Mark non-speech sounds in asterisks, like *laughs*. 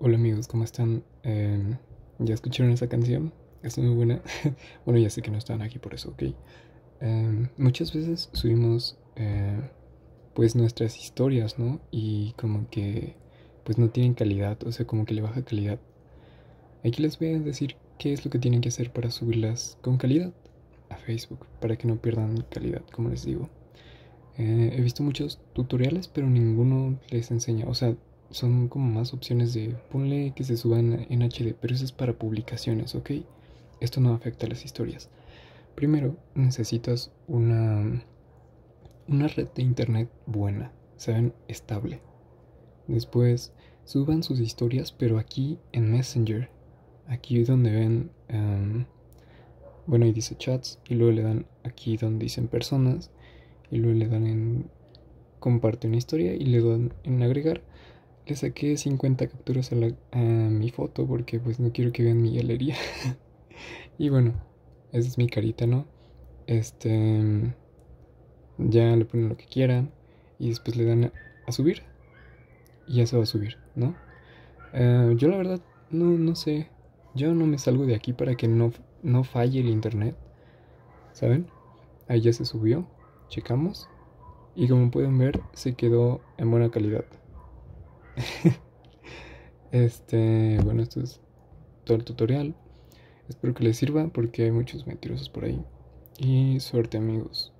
Hola amigos, ¿cómo están? Em, ¿Ya escucharon esa canción? Es muy buena. *laughs* bueno, ya sé que no están aquí por eso, ¿ok? Em, muchas veces subimos eh, pues nuestras historias, ¿no? Y como que pues no tienen calidad, o sea, como que le baja calidad. Aquí les voy a decir qué es lo que tienen que hacer para subirlas con calidad a Facebook, para que no pierdan calidad, como les digo. Eh, he visto muchos tutoriales, pero ninguno les enseña, o sea, son como más opciones de ponle que se suban en HD, pero eso es para publicaciones, ¿ok? Esto no afecta a las historias. Primero, necesitas una, una red de internet buena, ¿saben? Estable. Después, suban sus historias, pero aquí en Messenger. Aquí donde ven... Em, bueno, ahí dice chats y luego le dan aquí donde dicen personas y luego le dan en comparte una historia y le dan en agregar le saqué 50 capturas a, mi foto porque pues no quiero que vean mi galería. *laughs* y bueno, esa es mi carita, ¿no? Este... Ya le ponen lo que quieran y después le dan a, subir. Y ya se va a subir, ¿no? Eh, yo la verdad, no, no sé. Yo no me salgo de aquí para que no, no falle el internet. ¿Saben? Ahí ya se subió. Checamos. Y como pueden ver, se quedó en buena calidad. *laughs* este, bueno, esto es todo el tutorial. Espero que les sirva porque hay muchos mentirosos por ahí. Y suerte amigos.